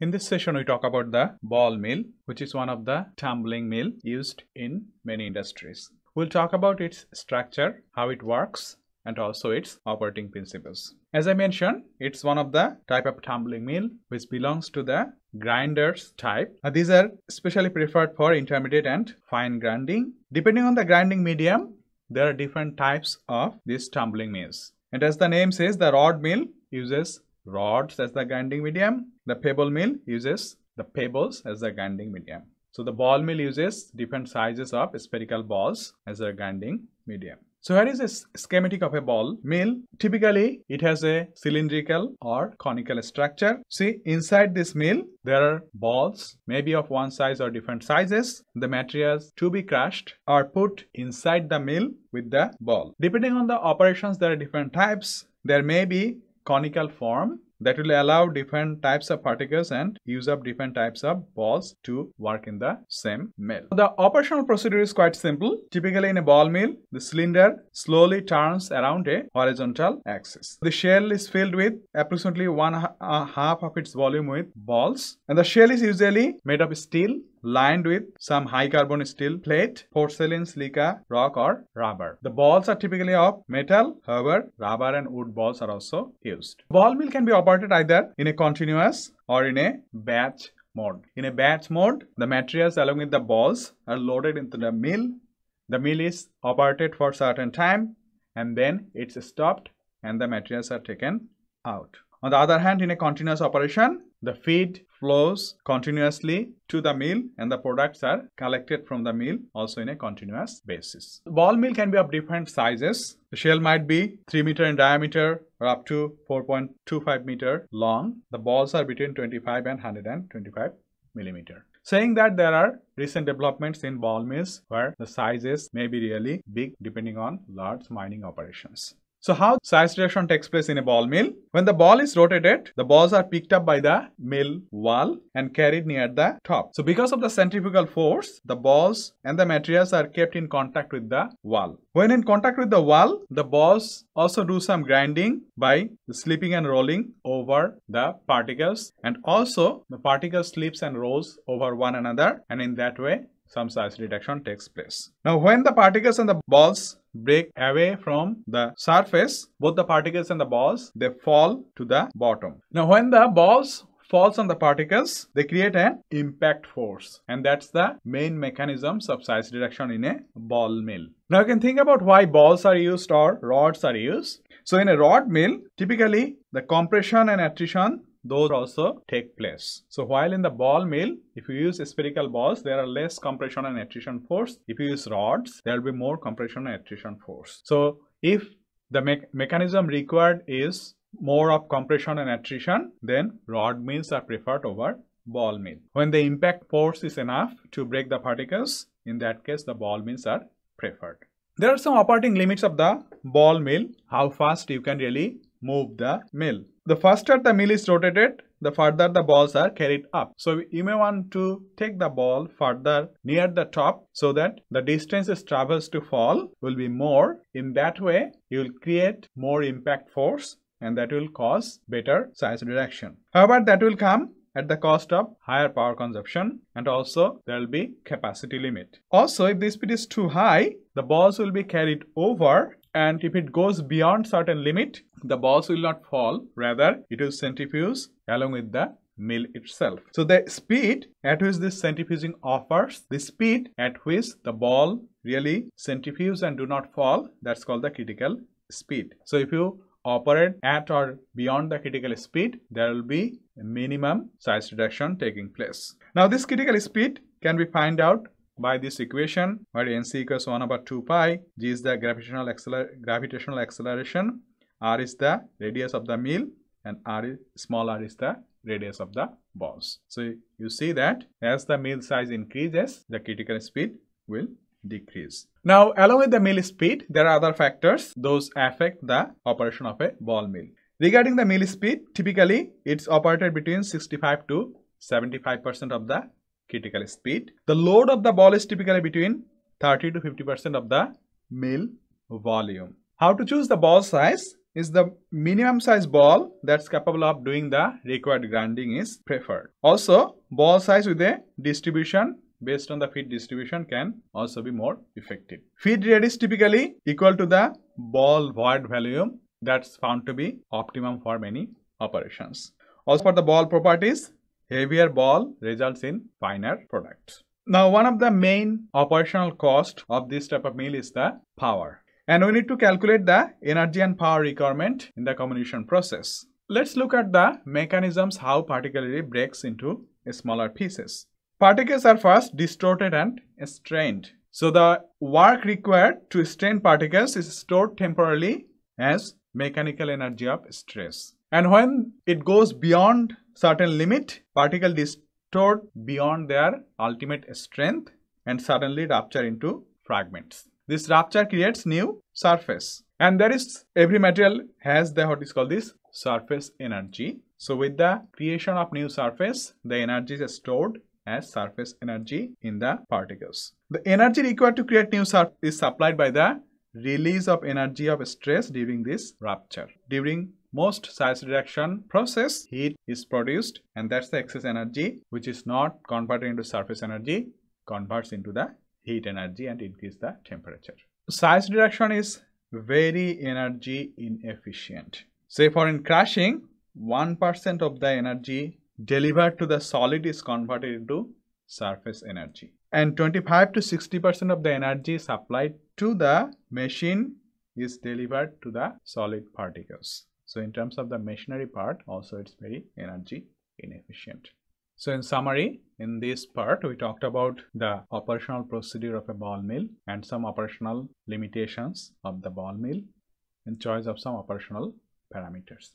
In this session, we talk about the ball mill, which is one of the tumbling mill used in many industries. We'll talk about its structure, how it works, and also its operating principles. As I mentioned, it's one of the type of tumbling mill which belongs to the grinders type. Now, uh, these are specially preferred for intermediate and fine grinding. Depending on the grinding medium, there are different types of these tumbling mills. And as the name says, the rod mill uses rods as the grinding medium the pebble mill uses the pebbles as the grinding medium. So the ball mill uses different sizes of spherical balls as a grinding medium. So here is a schematic of a ball mill. Typically, it has a cylindrical or conical structure. See, inside this mill, there are balls, maybe of one size or different sizes. The materials to be crushed are put inside the mill with the ball. Depending on the operations, there are different types. There may be conical form that will allow different types of particles and use up different types of balls to work in the same mill. The operational procedure is quite simple. Typically in a ball mill, the cylinder slowly turns around a horizontal axis. The shell is filled with approximately one half of its volume with balls and the shell is usually made of steel lined with some high carbon steel plate, porcelain, silica, rock or rubber. The balls are typically of metal, however, rubber and wood balls are also used. Ball mill can be operated operated either in a continuous or in a batch mode. In a batch mode, the materials along with the balls are loaded into the mill. The mill is operated for a certain time and then it's stopped and the materials are taken out. On the other hand, in a continuous operation, the feed flows continuously to the mill and the products are collected from the mill also in a continuous basis. ball mill can be of different sizes. The shell might be 3 meter in diameter or up to 4.25 meter long. The balls are between 25 and 125 millimeter. Saying that there are recent developments in ball mills where the sizes may be really big depending on large mining operations. So how size reduction takes place in a ball mill? When the ball is rotated, the balls are picked up by the mill wall and carried near the top. So because of the centrifugal force, the balls and the materials are kept in contact with the wall. When in contact with the wall, the balls also do some grinding by slipping and rolling over the particles and also the particle slips and rolls over one another and in that way some size reduction takes place. Now when the particles and the balls break away from the surface, both the particles and the balls, they fall to the bottom. Now, when the balls falls on the particles, they create an impact force. And that's the main mechanisms of size reduction in a ball mill. Now you can think about why balls are used or rods are used. So in a rod mill, typically the compression and attrition those also take place. So while in the ball mill, if you use spherical balls, there are less compression and attrition force. If you use rods, there will be more compression and attrition force. So if the me mechanism required is more of compression and attrition, then rod mills are preferred over ball mill. When the impact force is enough to break the particles, in that case, the ball mills are preferred. There are some operating limits of the ball mill, how fast you can really move the mill. The faster the mill is rotated, the further the balls are carried up. So you may want to take the ball further near the top so that the distance it travels to fall will be more. In that way, you will create more impact force and that will cause better size reduction. However, that will come at the cost of higher power consumption and also there will be capacity limit. Also, if the speed is too high, the balls will be carried over and if it goes beyond certain limit, the balls will not fall. Rather, it will centrifuge along with the mill itself. So the speed at which this centrifuging offers, the speed at which the ball really centrifuges and do not fall, that's called the critical speed. So if you operate at or beyond the critical speed, there will be minimum size reduction taking place. Now this critical speed can be find out by this equation where nc equals 1 over 2 pi g is the gravitational, acceler gravitational acceleration r is the radius of the mill, and r is, small r is the radius of the balls so you see that as the mill size increases the critical speed will decrease now along with the mill speed there are other factors those affect the operation of a ball mill regarding the mill speed typically it's operated between 65 to 75 percent of the critical speed. The load of the ball is typically between 30 to 50% of the mill volume. How to choose the ball size is the minimum size ball that's capable of doing the required grinding is preferred. Also, ball size with a distribution based on the feed distribution can also be more effective. Feed rate is typically equal to the ball void volume that's found to be optimum for many operations. Also for the ball properties, Heavier ball results in finer products. Now, one of the main operational cost of this type of mill is the power. And we need to calculate the energy and power requirement in the comminution process. Let's look at the mechanisms how particularly breaks into smaller pieces. Particles are first distorted and strained. So the work required to strain particles is stored temporarily as mechanical energy of stress. And when it goes beyond certain limit, particle distort beyond their ultimate strength and suddenly rupture into fragments. This rupture creates new surface. And there is every material has the what is called this surface energy. So with the creation of new surface, the energy is stored as surface energy in the particles. The energy required to create new surface is supplied by the release of energy of stress during this rupture. During most size reduction process, heat is produced and that's the excess energy which is not converted into surface energy, converts into the heat energy and increase the temperature. Size reduction is very energy inefficient. Say for in crashing, 1% of the energy delivered to the solid is converted into surface energy. And 25 to 60% of the energy supplied to the machine is delivered to the solid particles. So in terms of the machinery part, also it's very energy inefficient. So in summary, in this part, we talked about the operational procedure of a ball mill and some operational limitations of the ball mill and choice of some operational parameters.